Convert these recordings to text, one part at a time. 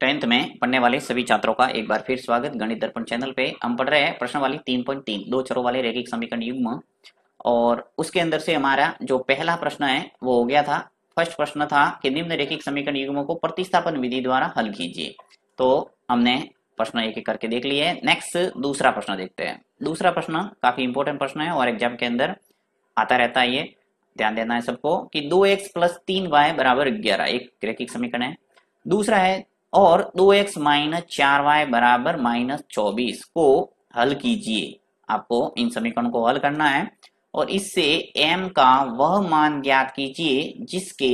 tenth में पढ़ने वाले सभी छात्रों का एक बार फिर स्वागत गणित दर्पण चैनल पे हम पढ़ रहे हैं प्रश्न वाली तीन पॉइंट तीन दो चरों वाले रेखिक समीकरण युग्म और उसके अंदर से हमारा जो पहला प्रश्न है वो हो गया था फर्स्ट प्रश्न था कि निम्न रेखिक समीकरण युग्मों को प्रतिस्थापन विधि द्वारा हल कीजिए तो हमने प्रश्न एक एक करके देख लिए नेक्स्ट दूसरा प्रश्न देखते हैं दूसरा प्रश्न काफी इंपोर्टेंट प्रश्न है और एग्जाम के अंदर आता रहता है ये ध्यान देना है सबको कि दो एक्स प्लस तीन वाई बराबर ग्यारह एक रेखिक समीकरण है दूसरा है और दो एक्स माइनस चार वाई बराबर माइनस चौबीस को हल कीजिए आपको इन समीकरण को हल करना है और इससे m का वह मान ज्ञात कीजिए जिसके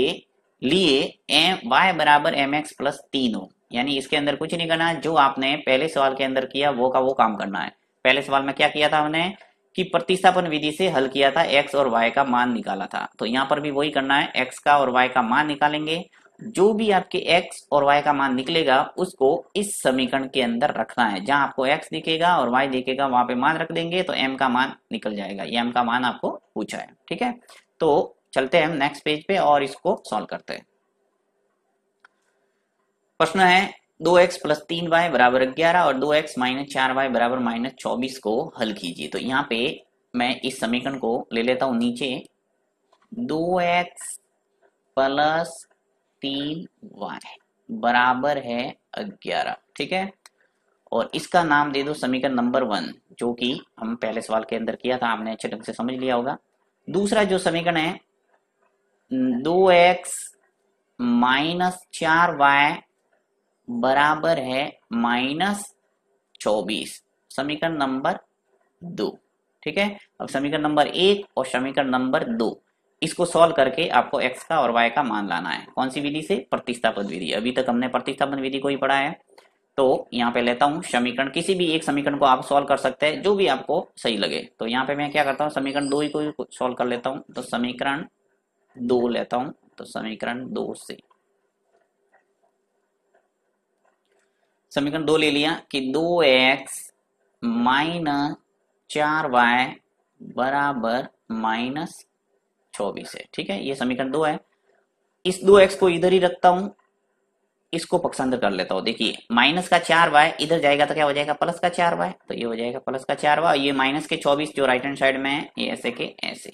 लिए m y बराबर एम एक्स प्लस तीन हो यानी इसके अंदर कुछ नहीं करना है जो आपने पहले सवाल के अंदर किया वो का वो काम करना है पहले सवाल में क्या किया था हमने कि प्रतिस्थापन विधि से हल किया था x और y का मान निकाला था तो यहाँ पर भी वही करना है x का और y का मान निकालेंगे जो भी आपके x और y का मान निकलेगा उसको इस समीकरण के अंदर रखना है जहां आपको x दिखेगा और y दिखेगा वहां पे मान रख देंगे तो m का मान निकल जाएगा ये m का मान आपको पूछा है ठीक है तो चलते हैं हम नेक्स्ट पेज पे और इसको सॉल्व करते हैं प्रश्न है दो एक्स प्लस तीन वाई बराबर ग्यारह और दो एक्स माइनस चार वाई बराबर माइनस चौबीस को हल कीजिए तो यहाँ पे मैं इस समीकरण को ले लेता हूं नीचे दो एक्स प्लस तीन वाई बराबर है ग्यारह ठीक है और इसका नाम दे दो समीकरण नंबर वन जो कि हम पहले सवाल के अंदर किया था आपने अच्छे ढंग से समझ लिया होगा दूसरा जो समीकरण है दो एक्स माइनस चार वाई बराबर है माइनस चौबीस समीकरण नंबर दो ठीक है अब समीकरण नंबर एक और समीकरण नंबर दो इसको सॉल्व करके आपको एक्स का और वाई का मान लाना है कौन सी विधि से प्रतिस्थापन विधि अभी तक हमने प्रतिस्थापन विधि को ही पढ़ा है तो यहाँ पे लेता हूँ समीकरण किसी भी एक समीकरण को आप सॉल्व कर सकते हैं जो भी आपको सही लगे तो यहाँ पे मैं क्या करता हूँ समीकरण दो ही को सॉल्व कर लेता हूँ तो समीकरण दो लेता हूं तो समीकरण दो से समीकरण दो ले लिया कि दो एक्स माइनस चार वाई बराबर माइनस चौबीस है ठीक है ये समीकरण दो है इस दो एक्स को इधर ही रखता हूं इसको पक्षांतर कर लेता हूं देखिए माइनस का चार वाई इधर जाएगा तो क्या हो जाएगा प्लस का चार वाई तो ये हो जाएगा प्लस का चार वाई ये माइनस के चौबीस जो राइट हैंड साइड में है ये ऐसे के ऐसे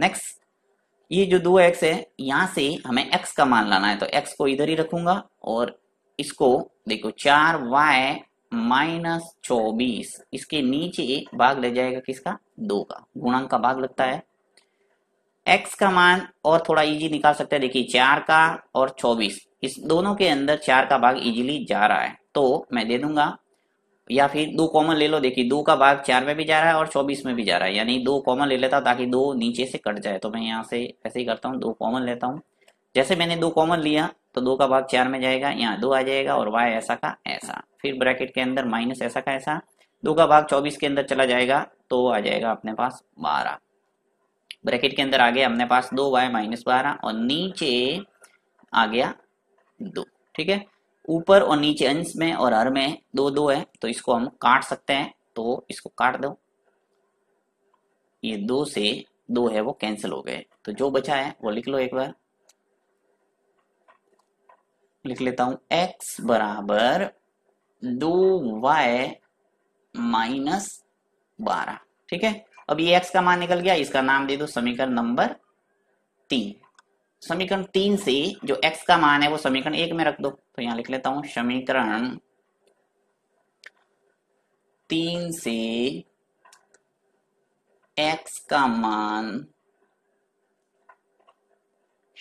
नेक्स्ट ये जो दो एक्स है यहां से हमें एक्स का मान लाना है तो एक्स को इधर ही रखूंगा और इसको देखो चार वाई माइनस चौबीस इसके नीचे भाग ले जाएगा किसका दो का गुणांक का भाग लगता है एक्स का मान और थोड़ा इजी निकाल सकते हैं देखिए चार का और चौबीस इस दोनों के अंदर चार का भाग इजीली जा रहा है तो मैं दे दूंगा या फिर दो कॉमन ले लो देखिए दो का भाग चार में भी जा रहा है और चौबीस में भी जा रहा है यानी दो कॉमन ले लेता हूँ ताकि दो नीचे से कट जाए तो मैं यहाँ से ऐसे ही करता हूँ दो कॉमन लेता हूँ जैसे मैंने दो कॉमन लिया तो दो का भाग चार में जाएगा यहाँ दो आ जाएगा और वाई ऐसा का ऐसा फिर ब्रैकेट के अंदर माइनस ऐसा का ऐसा दो का भाग चौबीस के अंदर चला जाएगा तो आ जाएगा अपने पास बारह ब्रैकेट के अंदर आ गया हमने पास दो वाई माइनस बारह और नीचे आ गया दो ठीक है ऊपर और नीचे अंश में और हर में दो दो है तो इसको हम काट सकते हैं तो इसको काट दो ये दो से दो है वो कैंसिल हो गए तो जो बचा है वो लिख लो एक बार लिख लेता हूं x बराबर दो वाई माइनस बारह ठीक है अब ये एक्स का मान निकल गया इसका नाम दे दो समीकरण नंबर तीन समीकरण तीन से जो एक्स का मान है वो समीकरण एक में रख दो तो यहां लिख लेता हूं समीकरण तीन से एक्स का मान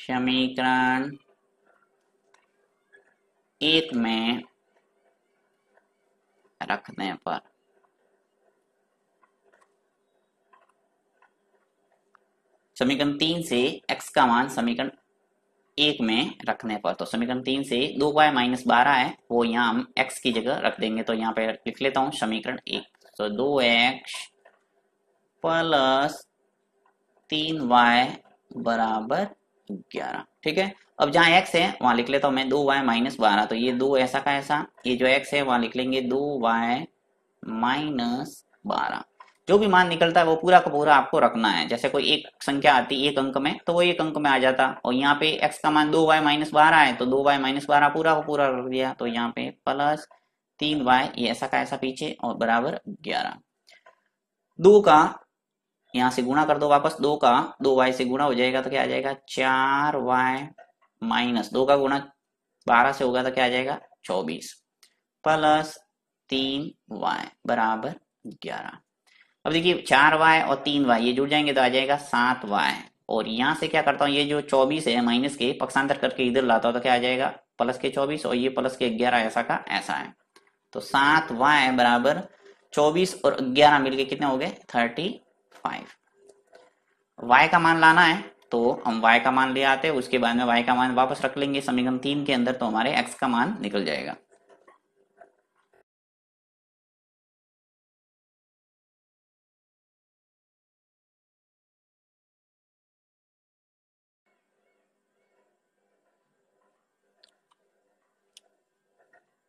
समीकरण एक में रखने पर समीकरण तीन से x का मान समीकरण एक में रखने पर तो समीकरण तीन से दो वाई माइनस बारह है वो यहाँ हम x की जगह रख देंगे तो यहाँ पे लिख लेता हूं समीकरण एक तो दो एक्स प्लस तीन वाई बराबर ग्यारह ठीक है अब जहां x है वहां लिख लेता हूं मैं दो वाई माइनस बारह तो ये दो ऐसा का ऐसा ये जो x है वहां लिख लेंगे दो वाई माइनस बारह जो भी मान निकलता है वो पूरा का पूरा आपको रखना है जैसे कोई एक संख्या आती एक अंक में तो वो एक अंक में आ जाता और यहाँ पे एक्स का मान दो वाई माइनस बारह है तो दो वाई माइनस बारह पूरा को पूरा रख दिया तो यहाँ पे प्लस तीन वाई ये ऐसा का ऐसा पीछे और बराबर ग्यारह दो का यहाँ से गुणा कर दो वापस दो का दो वाई से गुणा हो जाएगा तो क्या आ जाएगा चार वाई माइनस दो का गुणा बारह से होगा तो क्या आ जाएगा चौबीस प्लस तीन वाई बराबर ग्यारह अब देखिए चार वाय और तीन वाय ये जुड़ जाएंगे तो आ जाएगा सात वाय और यहाँ से क्या करता हूँ ये जो चौबीस है माइनस के पक्षांतर करके इधर लाता हूँ तो क्या आ जाएगा प्लस के चौबीस और ये प्लस के ग्यारह ऐसा का ऐसा है तो सात वाय बराबर चौबीस और ग्यारह मिलके कितने हो गए थर्टी फाइव वाय का मान लाना है तो हम वाय का मान ले आते हैं उसके बाद में वाई का मान वापस रख लेंगे समीकरण तीन के अंदर तो हमारे एक्स का मान निकल जाएगा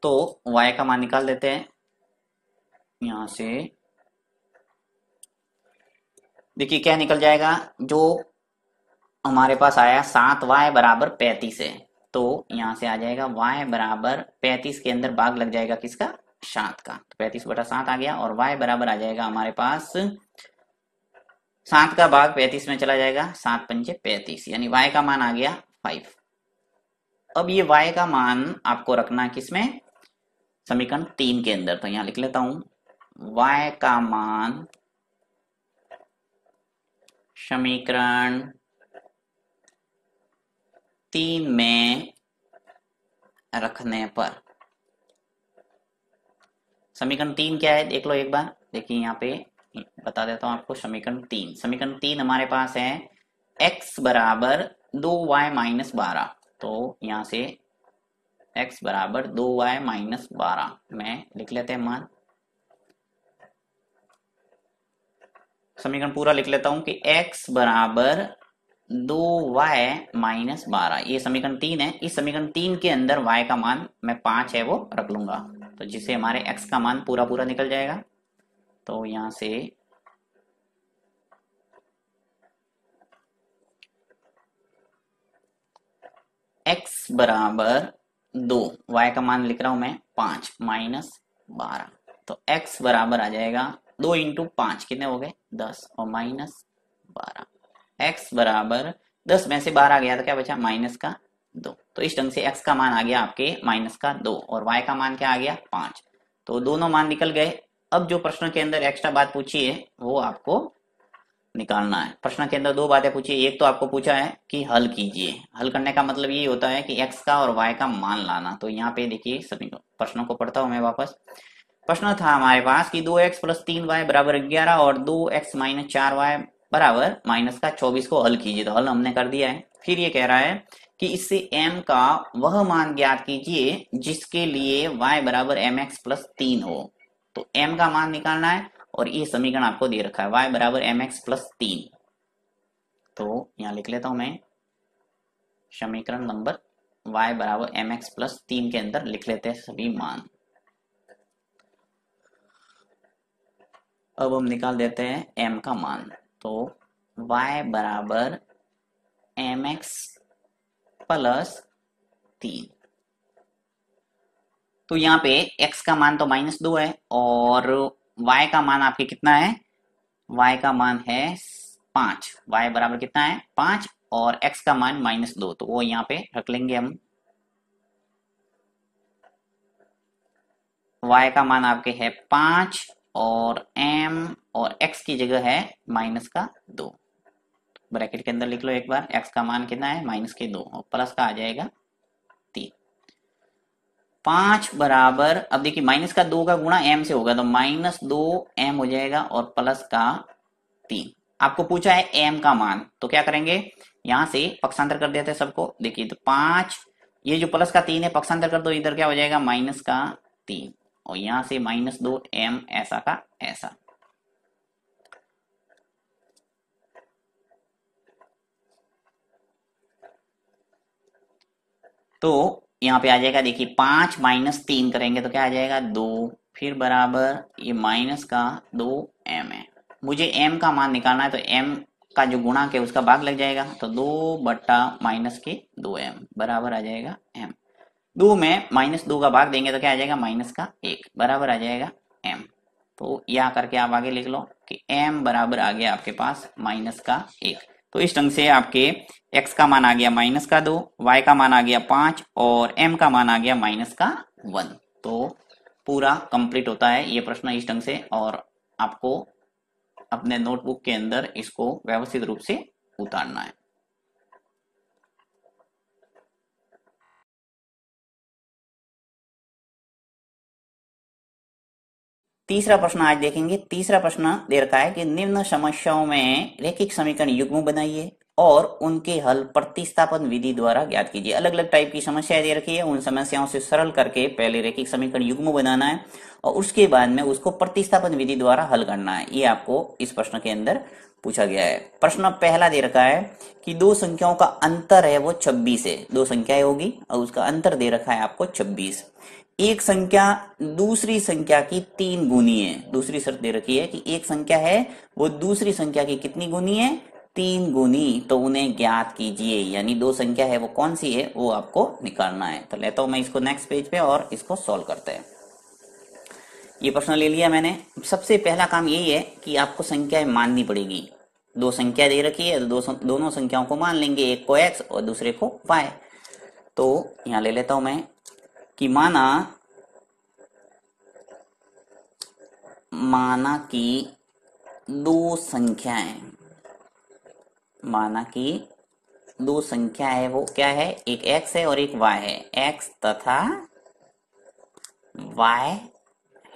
तो y का मान निकाल देते हैं यहां से देखिए क्या निकल जाएगा जो हमारे पास आया सात वाई बराबर पैंतीस है तो यहां से आ जाएगा y बराबर पैंतीस के अंदर भाग लग जाएगा किसका सात का तो पैंतीस बटा सात आ गया और y बराबर आ जाएगा हमारे पास सात का भाग पैंतीस में चला जाएगा सात पंचे पैंतीस यानी y का मान आ गया फाइव अब ये y का मान आपको रखना किसमें समीकरण तीन के अंदर तो यहां लिख लेता हूं y का मान समीकरण तीन में रखने पर समीकरण तीन क्या है देख लो एक बार देखिए यहां पे बता देता हूं आपको समीकरण तीन समीकरण तीन हमारे पास है x बराबर दो वाई माइनस बारह तो यहां से एक्स बराबर दो वाई माइनस बारह में लिख लेते हैं मान समीकरण पूरा लिख लेता हूं कि x बराबर दो वाई माइनस बारह ये समीकरण तीन है इस समीकरण तीन के अंदर y का मान मैं पांच है वो रख लूंगा तो जिससे हमारे x का मान पूरा पूरा निकल जाएगा तो यहां से x बराबर दो y का मान लिख रहा हूं मैं पांच माइनस बारह तो x बराबर आ जाएगा दो इंटू पांच कितने हो गए दस और माइनस बारह एक्स बराबर दस में से बारह आ गया तो क्या बचा माइनस का दो तो इस ढंग से x का मान आ गया आपके माइनस का दो और y का मान क्या आ गया पांच तो दोनों मान निकल गए अब जो प्रश्न के अंदर एक्स्ट्रा बात पूछी है वो आपको निकालना है प्रश्न के अंदर दो बातें पूछी एक तो आपको पूछा है कि हल कीजिए हल करने का मतलब ये होता है कि एक्स का और वाई का मान लाना तो यहाँ पे देखिए सभी प्रश्नों को पढ़ता हूँ मैं वापस प्रश्न था हमारे पास कि दो एक्स प्लस तीन वाई बराबर ग्यारह और दो एक्स माइनस चार वाई बराबर माइनस का चौबीस को हल कीजिए तो हल हमने कर दिया है फिर ये कह रहा है कि इससे एम का वह मान ज्ञात कीजिए जिसके लिए वाई बराबर एम एक्स प्लस तीन हो तो एम का मान निकालना है और ये समीकरण आपको दे रखा है वाई बराबर एम एक्स प्लस तीन तो यहां लिख लेता हूं मैं समीकरण नंबर y बराबर एम एक्स प्लस तीन के अंदर लिख लेते हैं सभी मान अब हम निकाल देते हैं m का मान तो y बराबर एम एक्स प्लस तीन तो यहां पे x का मान तो माइनस दो है और y का मान आपके कितना है y का मान है पांच y बराबर कितना है पांच और x का मान माइनस दो तो वो यहाँ पे रख लेंगे हम y का मान आपके है पांच और m और x की जगह है माइनस का दो ब्रैकेट तो के अंदर लिख लो एक बार x का मान कितना है माइनस के दो और प्लस का आ जाएगा पांच बराबर अब देखिए माइनस का दो का गुणा एम से होगा तो माइनस दो एम हो जाएगा और प्लस का तीन आपको पूछा है एम का मान तो क्या करेंगे यहां से पक्षांतर कर देते हैं सबको देखिए तो पांच ये जो प्लस का तीन है पक्षांतर कर दो इधर क्या हो जाएगा माइनस का तीन और यहां से माइनस दो एम ऐसा का ऐसा तो यहाँ पे आ जाएगा देखिए पांच माइनस तीन करेंगे तो क्या आ जाएगा दो फिर बराबर ये माइनस का दो एम है मुझे एम का मान निकालना है तो एम का जो गुणा है उसका भाग लग जाएगा तो दो बट्टा माइनस के दो एम बराबर आ जाएगा एम दो में माइनस दो का भाग देंगे तो क्या आ जाएगा माइनस का एक बराबर आ जाएगा एम तो यह करके आप आगे लिख लो कि एम बराबर आ गया आपके पास माइनस का एक तो इस ढंग से आपके x का मान आ गया माइनस का दो y का मान आ गया पांच और m का मान आ गया माइनस का वन तो पूरा कंप्लीट होता है ये प्रश्न इस ढंग से और आपको अपने नोटबुक के अंदर इसको व्यवस्थित रूप से उतारना है तीसरा प्रश्न आज देखेंगे तीसरा प्रश्न दे रखा है कि निम्न समस्याओं में रेखिक समीकरण युग्म बनाइए और उनके हल प्रतिस्थापन विधि द्वारा ज्ञात कीजिए अलग अलग टाइप की समस्याएं दे रखी है उन समस्याओं से सरल करके पहले रेखिक समीकरण युग्म बनाना है और उसके बाद में उसको प्रतिस्थापन विधि द्वारा हल करना है ये आपको इस प्रश्न के अंदर पूछा गया है प्रश्न पहला दे रखा है कि दो संख्याओं का अंतर है वो 26 है दो संख्याएं होगी और उसका अंतर दे रखा है आपको 26 एक संख्या दूसरी संख्या की तीन गुनी है दूसरी शर्त दे रखी है कि एक संख्या है वो दूसरी संख्या की कितनी गुनी है तीन गुनी तो उन्हें ज्ञात कीजिए यानी दो संख्या है वो कौन सी है वो आपको निकालना है तो लेता हूं मैं इसको नेक्स्ट पेज पे और इसको सॉल्व करते हैं ये प्रश्न ले लिया मैंने सबसे पहला काम यही है कि आपको संख्याएं माननी पड़ेगी दो संख्या दे रखी है तो दो दोनों संख्याओं को मान लेंगे एक को एक्स और दूसरे को वाई तो यहां ले लेता हूं मैं कि माना माना कि दो संख्याएं माना कि दो संख्या है वो क्या है एक एक्स है और एक वाई है एक्स तथा वाई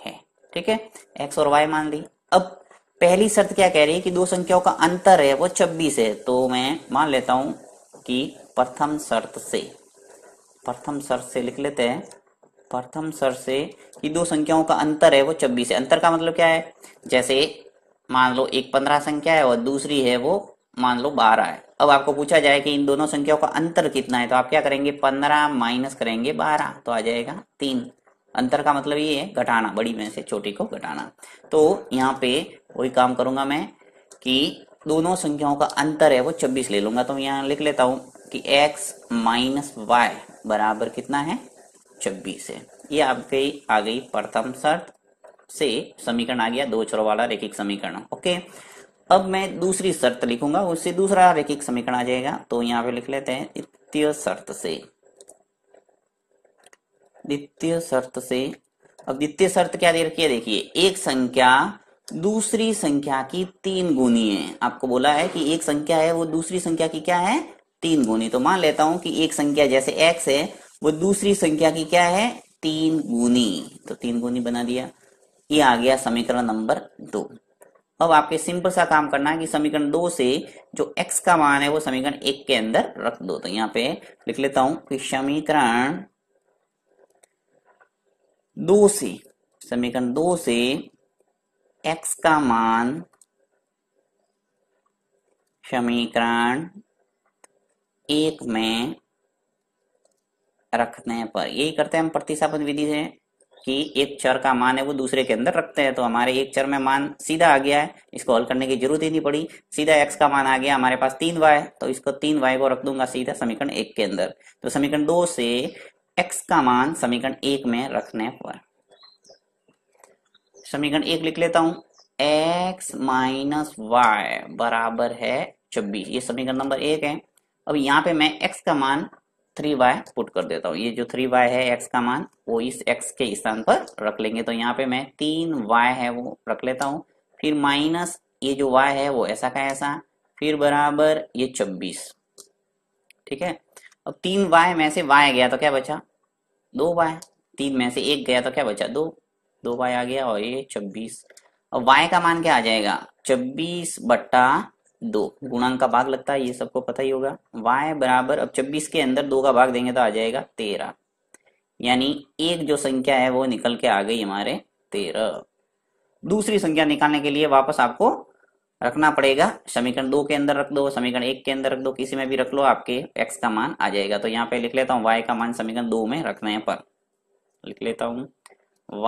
है ठीक है एक्स और वाई मान ली अब पहली शर्त क्या कह रही है कि दो संख्याओं का अंतर है वो 26 है तो मैं मान लेता हूं कि प्रथम शर्त से प्रथम सर से लिख लेते हैं प्रथम सर से ये दो संख्याओं का अंतर है वो छब्बीस है अंतर का मतलब क्या है जैसे मान लो एक पंद्रह संख्या है और दूसरी है वो मान लो बारह है अब आपको पूछा जाए कि इन दोनों संख्याओं का अंतर कितना है तो आप क्या करेंगे पंद्रह माइनस करेंगे बारह तो आ जाएगा तीन अंतर का मतलब ये है घटाना बड़ी में से छोटी को घटाना तो यहाँ पे वही काम करूंगा मैं कि दोनों संख्याओं का अंतर है वो छब्बीस ले लूंगा तो यहाँ लिख लेता हूं कि x माइनस वाई बराबर कितना है छब्बीस है ये आपके आ गई प्रथम शर्त से समीकरण आ गया दो चरों वाला रेखिक समीकरण ओके अब मैं दूसरी शर्त लिखूंगा उससे दूसरा रेखिक समीकरण आ जाएगा तो यहाँ पे लिख लेते हैं द्वितीय शर्त से द्वितीय शर्त से अब द्वितीय शर्त क्या दे रखी है देखिए एक संख्या दूसरी संख्या की तीन गुनी है आपको बोला है कि एक संख्या है वो दूसरी संख्या की क्या है तीन गुनी तो मान लेता हूं कि एक संख्या जैसे एक्स है वो दूसरी संख्या की क्या है तीन गुनी तो तीन गुनी बना दिया ये आ गया समीकरण नंबर दो अब आपके सिंपल सा काम करना है कि समीकरण दो से जो x का मान है वो समीकरण एक के अंदर रख दो तो यहां पे लिख लेता हूं कि समीकरण दो से समीकरण दो से एक्स का मान समीकरण एक में रखने पर यही करते हैं हम प्रतिस्थापन विधि से कि एक चर का मान है वो दूसरे के अंदर रखते हैं तो हमारे एक चर में मान सीधा आ गया है इसको हल करने की जरूरत ही नहीं पड़ी सीधा एक्स का मान आ गया हमारे पास तीन वाई तो इसको तीन वाई को रख दूंगा सीधा समीकरण एक के अंदर तो समीकरण दो से एक्स का मान समीकरण एक में रखने पर समीकरण एक लिख लेता हूं एक्स माइनस वाई बराबर है छब्बीस ये समीकरण नंबर एक है अब यहाँ पे मैं x का मान थ्री वाई पुट कर देता हूँ ये जो थ्री वाई है x का मान वो इस x के स्थान पर रख लेंगे तो यहाँ पे मैं तीन वाई है वो रख लेता हूँ फिर माइनस ये जो y है वो ऐसा का ऐसा फिर बराबर ये छब्बीस ठीक है अब तीन वाय में से y गया तो क्या बचा दो वाय तीन में से एक गया तो क्या बचा दो दो y आ गया और ये छब्बीस अब y का मान क्या आ जाएगा छब्बीस बट्टा दो गुणांक का भाग लगता है ये सबको पता ही होगा वाई बराबर अब छब्बीस के अंदर दो का भाग देंगे तो आ जाएगा तेरह यानी एक जो संख्या है वो निकल के आ गई हमारे तेरह दूसरी संख्या निकालने के लिए वापस आपको रखना पड़ेगा समीकरण दो के अंदर रख दो समीकरण एक के अंदर रख दो किसी में भी रख लो आपके एक्स का मान आ जाएगा तो यहाँ पे लिख लेता हूँ y का मान समीकरण दो में रखने है पर लिख लेता हूं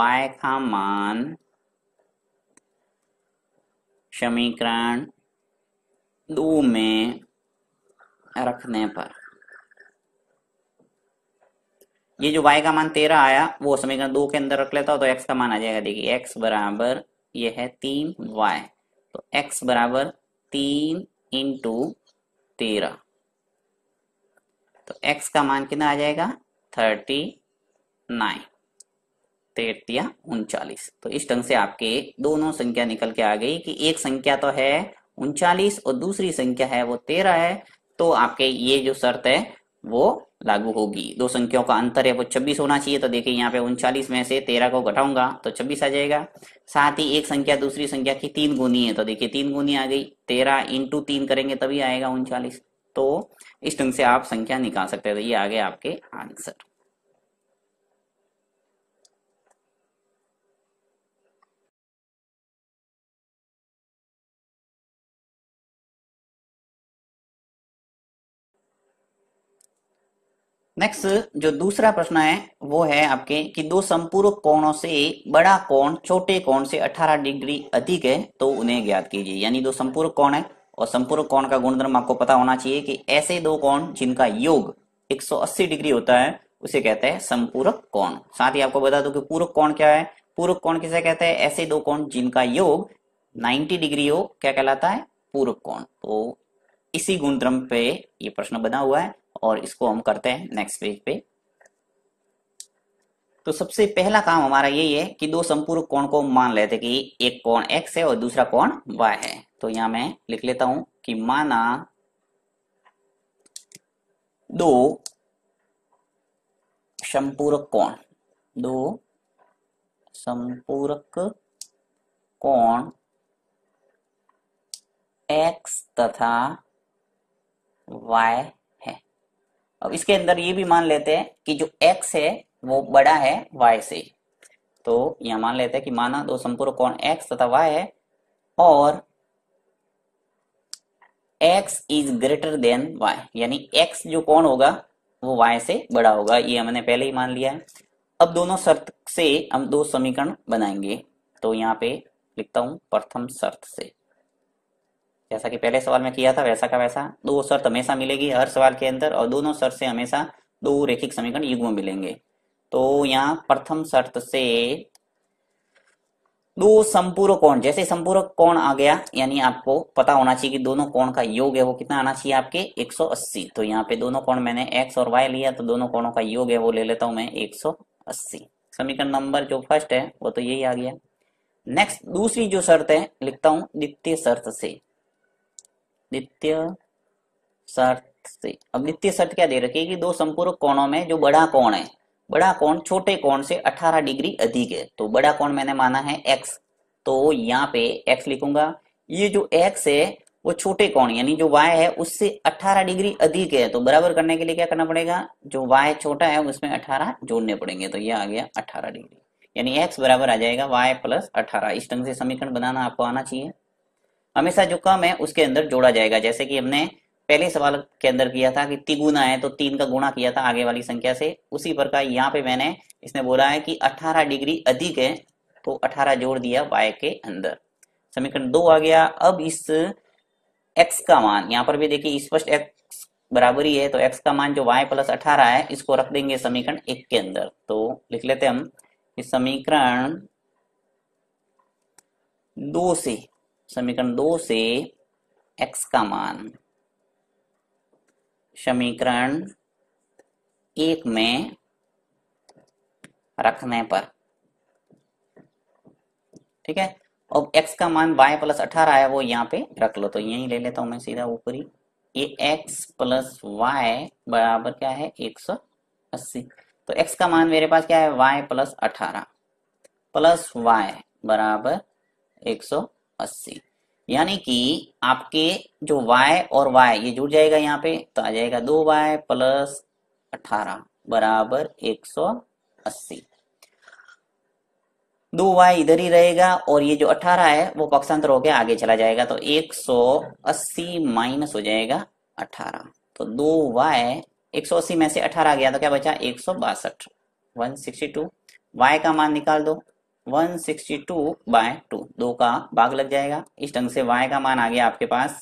y का मान समीकरण दो में रखने पर ये जो y का मान तेरह आया वो समीकरण दो के अंदर रख लेता हूं तो x का मान आ जाएगा देखिए x बराबर ये है तीन वाई तो x बराबर तीन इंटू तेरह तो x का मान कितना आ जाएगा थर्टी नाइन तेरतिया उनचालीस तो इस ढंग से आपके दोनों संख्या निकल के आ गई कि एक संख्या तो है उनचालीस और दूसरी संख्या है वो तेरह है तो आपके ये जो शर्त है वो लागू होगी दो संख्याओं का अंतर है वो छब्बीस होना चाहिए तो देखिए यहाँ पे उनचालीस में से तेरह को घटाऊंगा तो छब्बीस आ जाएगा साथ ही एक संख्या दूसरी संख्या की तीन गुनी है तो देखिए तीन गुनी आ गई तेरह इंटू तीन करेंगे तभी आएगा उनचालीस तो इस ढंग से आप संख्या निकाल सकते हैं तो ये आ गए आपके आंसर नेक्स्ट जो दूसरा प्रश्न है वो है आपके कि दो संपूर्ण कोणों से बड़ा कोण छोटे कोण से 18 डिग्री अधिक है तो उन्हें ज्ञात कीजिए यानी दो संपूर्ण कोण है और संपूर्ण कोण का गुणधर्म आपको पता होना चाहिए कि ऐसे दो कोण जिनका योग 180 डिग्री होता है उसे कहते हैं संपूरक कोण साथ ही आपको बता दो कि पूरक कोण क्या है पूरक कोण किसे कहते हैं ऐसे दो कोण जिनका योग 90 डिग्री हो क्या कहलाता है पूरक कोण तो इसी गुणधर्म पे ये प्रश्न बना हुआ है और इसको हम करते हैं नेक्स्ट पेज पे तो सबसे पहला काम हमारा यही है कि दो संपूर्ण कोण को मान लेते कि एक कोण एक्स है और दूसरा कोण y है तो यहां मैं लिख लेता हूं कि माना दो संपूरक कोण दो संपूरक कोण एक्स तथा y अब इसके अंदर ये भी मान लेते हैं कि जो x है वो बड़ा है y से तो यह मान लेते हैं कि माना दो संपूर्ण कोण x तथा y है और x is greater than y यानी x जो कोण होगा वो y से बड़ा होगा ये हमने पहले ही मान लिया है अब दोनों शर्त से हम दो समीकरण बनाएंगे तो यहाँ पे लिखता हूं प्रथम शर्त से जैसा कि पहले सवाल में किया था वैसा का वैसा दो शर्त हमेशा मिलेगी हर सवाल के अंदर और दोनों शर्त से हमेशा दो रेखिक समीकरण युग्म मिलेंगे तो यहाँ प्रथम शर्त से दो संपूर्ण कोण जैसे संपूर्ण कोण आ गया यानी आपको पता होना चाहिए कि दोनों कोण का योग है वो कितना आना चाहिए आपके 180 तो यहाँ पे दोनों कोण मैंने x और y लिया तो दोनों कोणों का योग है वो ले लेता हूं मैं 180 समीकरण नंबर जो फर्स्ट है वो तो यही आ गया नेक्स्ट दूसरी जो शर्त है लिखता हूं द्वितीय शर्त से नित्य शर्त से अब नित्य शर्त क्या दे रखी है कि दो संपूर्ण कोणों में जो बड़ा कोण है बड़ा कोण छोटे कोण से 18 डिग्री अधिक है तो बड़ा कोण मैंने माना है एक्स तो यहाँ पे एक्स लिखूंगा ये जो एक्स है वो छोटे कोण यानी जो y है उससे 18 डिग्री अधिक है तो बराबर करने के लिए क्या करना पड़ेगा जो y छोटा है उसमें 18 जोड़ने पड़ेंगे तो ये आ गया 18 डिग्री यानी x बराबर आ जाएगा y प्लस अठारह इस ढंग से समीकरण बनाना आपको आना चाहिए हमेशा जो कम है उसके अंदर जोड़ा जाएगा जैसे कि हमने पहले सवाल के अंदर किया था कि तिगुना है तो तीन का गुणा किया था आगे वाली संख्या से उसी प्रकार यहाँ पे मैंने इसने बोला है कि 18 डिग्री अधिक है तो 18 जोड़ दिया वाई के अंदर समीकरण दो आ गया अब इस x का मान यहाँ पर भी देखिए स्पष्ट x बराबरी है तो x का मान जो y प्लस अठारह है इसको रख देंगे समीकरण एक के अंदर तो लिख लेते हम इस समीकरण दो से समीकरण दो से x का मान समीकरण एक में रखने पर ठीक है अब x का मान y प्लस अठारह है वो यहां पे रख लो तो यही ले लेता हूं मैं सीधा ऊपरी ये x प्लस वाई बराबर क्या है एक सौ अस्सी तो x का मान मेरे पास क्या है y प्लस अठारह प्लस वाई बराबर एक सौ अस्सी यानी कि आपके जो y और y ये जुड़ जाएगा यहाँ पे तो आ जाएगा दो वाई प्लस अठारह बराबर एक सौ अस्सी दो वाई इधर ही रहेगा और ये जो अठारह है वो पक्षांतर होकर आगे चला जाएगा तो एक सौ अस्सी माइनस हो जाएगा अठारह तो दो वाई एक सौ अस्सी में से अठारह गया तो क्या बचा एक सौ बासठ वन सिक्सटी टू वाई का मान निकाल दो 162 बाय टू दो का भाग लग जाएगा इस ढंग से y का मान आ गया आपके पास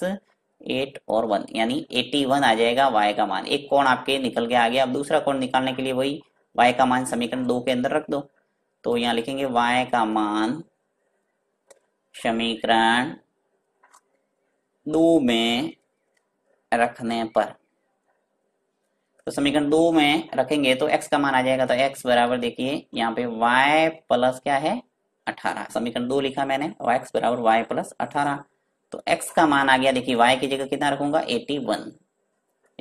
एट और वन यानी एटी वन आ जाएगा वाई का मान एक कोण आपके निकल के आ गया अब दूसरा कोण निकालने के लिए वही वाई का मान समीकरण दो के अंदर रख दो तो यहाँ लिखेंगे वाई का मान समीकरण दो में रखने पर तो समीकरण दो में रखेंगे तो x का मान आ जाएगा तो x बराबर देखिए यहाँ पे y प्लस क्या है अठारह समीकरण दो लिखा मैंने तो x बराबर वाई प्लस अठारह तो x का मान आ गया देखिए y की जगह कितना रखूंगा eighty one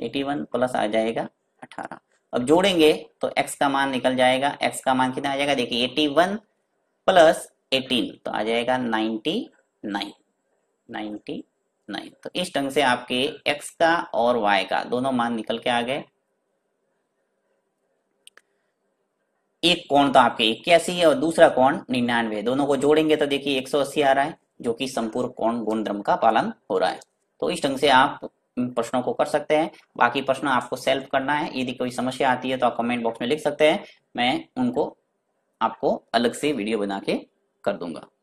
eighty one plus आ जाएगा अठारह अब जोड़ेंगे तो x का मान निकल जाएगा x का मान कितना आ जाएगा देखिए एटी वन प्लस एटीन तो आ जाएगा नाइनटी नाइन नाइनटी नाइन तो इस ढंग से आपके x का और y का दोनों मान निकल के आ गए एक कोण तो आपके इक्यासी है और दूसरा कोण निन्यानवे दोनों को जोड़ेंगे तो देखिए अस्सी आ रहा है जो कि संपूर्ण कोण गुणधर्म का पालन हो रहा है तो इस ढंग से आप प्रश्नों को कर सकते हैं बाकी प्रश्न आपको सेल्फ करना है यदि कोई समस्या आती है तो आप कमेंट बॉक्स में लिख सकते हैं मैं उनको आपको अलग से वीडियो बना के कर दूंगा